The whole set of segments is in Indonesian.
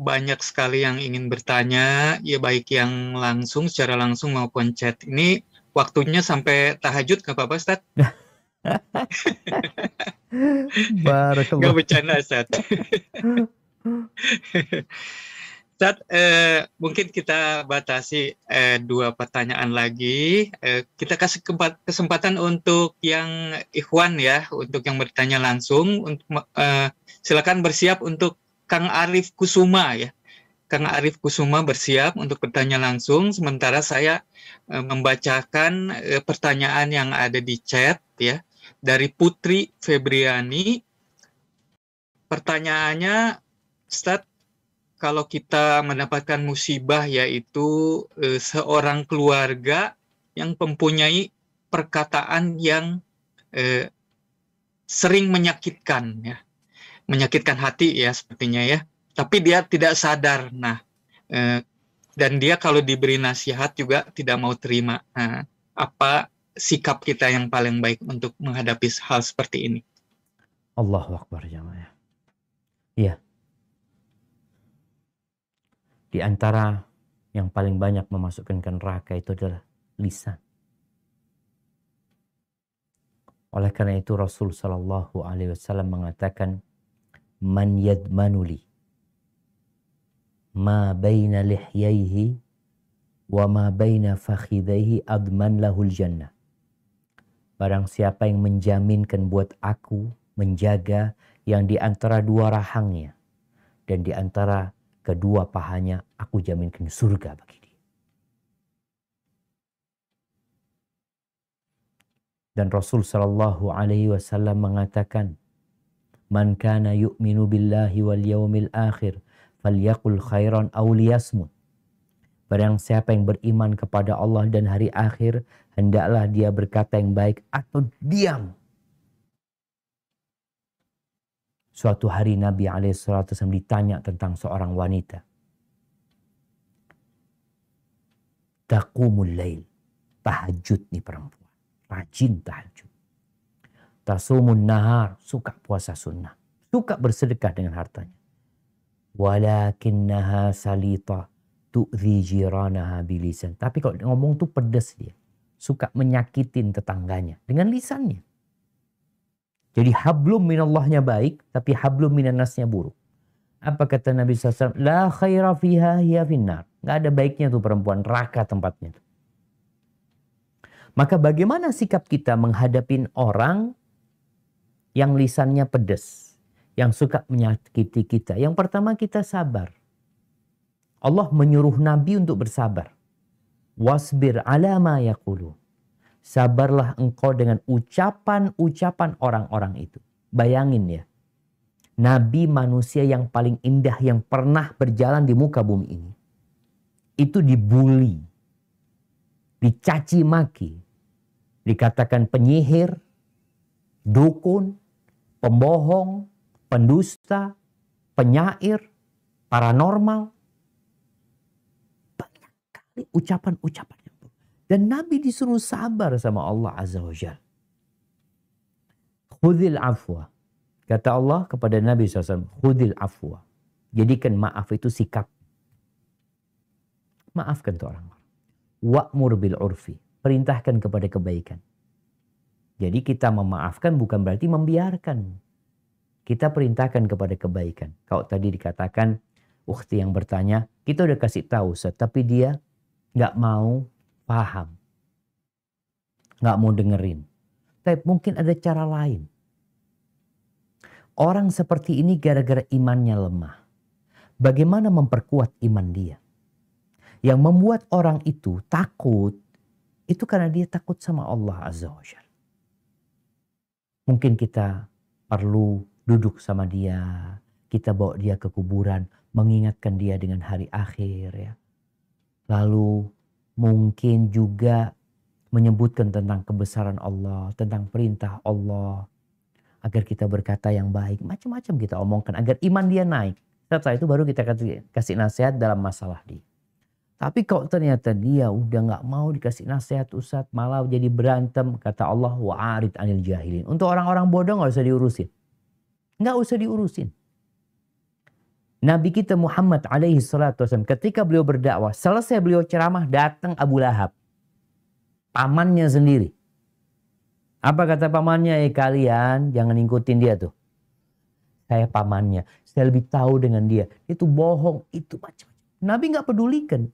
banyak sekali yang ingin bertanya, ya baik yang langsung secara langsung maupun chat. Ini waktunya sampai tahajud nggak apa-apa, Ustaz? Barakallah. Gak bercanda, Ustaz. Ustaz, eh, mungkin kita batasi eh, dua pertanyaan lagi. Eh, kita kasih kesempatan untuk yang ikhwan ya, untuk yang bertanya langsung. Untuk eh, silakan bersiap untuk Kang Arif Kusuma ya. Kang Arif Kusuma bersiap untuk bertanya langsung sementara saya e, membacakan e, pertanyaan yang ada di chat ya dari Putri Febriani. Pertanyaannya Ustaz kalau kita mendapatkan musibah yaitu e, seorang keluarga yang mempunyai perkataan yang e, sering menyakitkan ya menyakitkan hati ya sepertinya ya. Tapi dia tidak sadar. Nah, eh, dan dia kalau diberi nasihat juga tidak mau terima. Nah, apa sikap kita yang paling baik untuk menghadapi hal seperti ini? Allah Akbar ya Iya. Di antara yang paling banyak memasukkan ke neraka itu adalah lisan. Oleh karena itu Rasul Shallallahu Alaihi Wasallam mengatakan, man yadmanuli ma baina lihyaihi wa ma baina fakhidaihi adman lahul jannah. Barang siapa yang menjaminkan buat aku menjaga yang di antara dua rahangnya dan di antara kedua pahanya aku jaminkan surga bagi dia. Dan Rasul Shallallahu Alaihi Wasallam mengatakan, man kana yu'minu billahi wal yawmil akhir falyakul khairan aw Barang siapa yang beriman kepada Allah dan hari akhir, hendaklah dia berkata yang baik atau diam. Suatu hari Nabi AS ditanya tentang seorang wanita. Takumul lail. Tahajud nih perempuan. Rajin tahajud. Tasumun nahar, suka puasa sunnah. Suka bersedekah dengan hartanya. Walakinnaha salita tu'zi jiranaha bilisan. Tapi kalau ngomong tuh pedes dia. Suka menyakitin tetangganya dengan lisannya. Jadi hablum minallahnya baik, tapi hablum minannasnya buruk. Apa kata Nabi SAW? La khaira fiha hiya finnar. Nggak ada baiknya tuh perempuan, raka tempatnya. tuh Maka bagaimana sikap kita menghadapi orang yang lisannya pedes, yang suka menyakiti kita. Yang pertama kita sabar. Allah menyuruh Nabi untuk bersabar. Wasbir ala ma yakulu. Sabarlah engkau dengan ucapan-ucapan orang-orang itu. Bayangin ya. Nabi manusia yang paling indah yang pernah berjalan di muka bumi ini. Itu dibully. Dicaci maki. Dikatakan penyihir, dukun, pembohong, pendusta, penyair, paranormal. Banyak kali ucapan-ucapan yang Dan Nabi disuruh sabar sama Allah Azza wa Jal. Khudil afwa. Kata Allah kepada Nabi SAW, khudil afwa. Jadikan maaf itu sikap. Maafkan tuh orang-orang. Wa'mur bil urfi. Perintahkan kepada kebaikan. Jadi kita memaafkan bukan berarti membiarkan. Kita perintahkan kepada kebaikan. Kalau tadi dikatakan ukti yang bertanya, kita udah kasih tahu Ustaz, tapi dia nggak mau paham. Nggak mau dengerin. Tapi mungkin ada cara lain. Orang seperti ini gara-gara imannya lemah. Bagaimana memperkuat iman dia? Yang membuat orang itu takut, itu karena dia takut sama Allah Azza wa Jalla. Mungkin kita perlu duduk sama dia, kita bawa dia ke kuburan, mengingatkan dia dengan hari akhir ya. Lalu mungkin juga menyebutkan tentang kebesaran Allah, tentang perintah Allah, agar kita berkata yang baik, macam-macam kita omongkan agar iman dia naik. Setelah itu baru kita kasih nasihat dalam masalah dia. Tapi kalau ternyata dia udah nggak mau dikasih nasihat Ustaz, malah jadi berantem. Kata Allah, wa'arid anil jahilin. Untuk orang-orang bodoh nggak usah diurusin. Nggak usah diurusin. Nabi kita Muhammad alaihi salatu wasallam ketika beliau berdakwah, selesai beliau ceramah datang Abu Lahab. Pamannya sendiri. Apa kata pamannya? Eh kalian jangan ngikutin dia tuh. Saya pamannya. Saya lebih tahu dengan dia. Itu bohong. Itu macam. Nabi nggak pedulikan.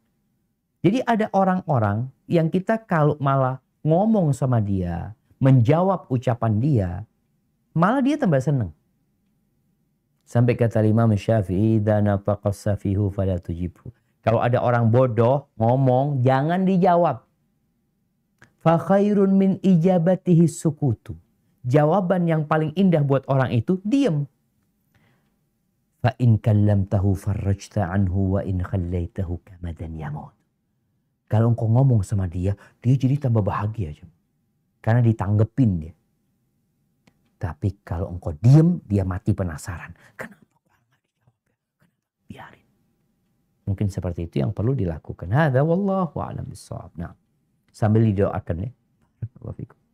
Jadi ada orang-orang yang kita kalau malah ngomong sama dia, menjawab ucapan dia, malah dia tambah seneng. Sampai kata Imam Syafi'i, "Dhanafaqasafihu fala tujibhu." Kalau ada orang bodoh ngomong, jangan dijawab. khairun min ijabatihi sukutu. Jawaban yang paling indah buat orang itu diam. Fa in kallamtahu farrajta anhu wa in khallaitahu kamadan yamut. Kalau engkau ngomong sama dia, dia jadi tambah bahagia. Jum. Karena ditanggepin dia. Tapi kalau engkau diem, dia mati penasaran. Kenapa ya? Biarin. Mungkin seperti itu yang perlu dilakukan. Hada wallahu a'lam Nah, sambil didoakan ya. Barakallahu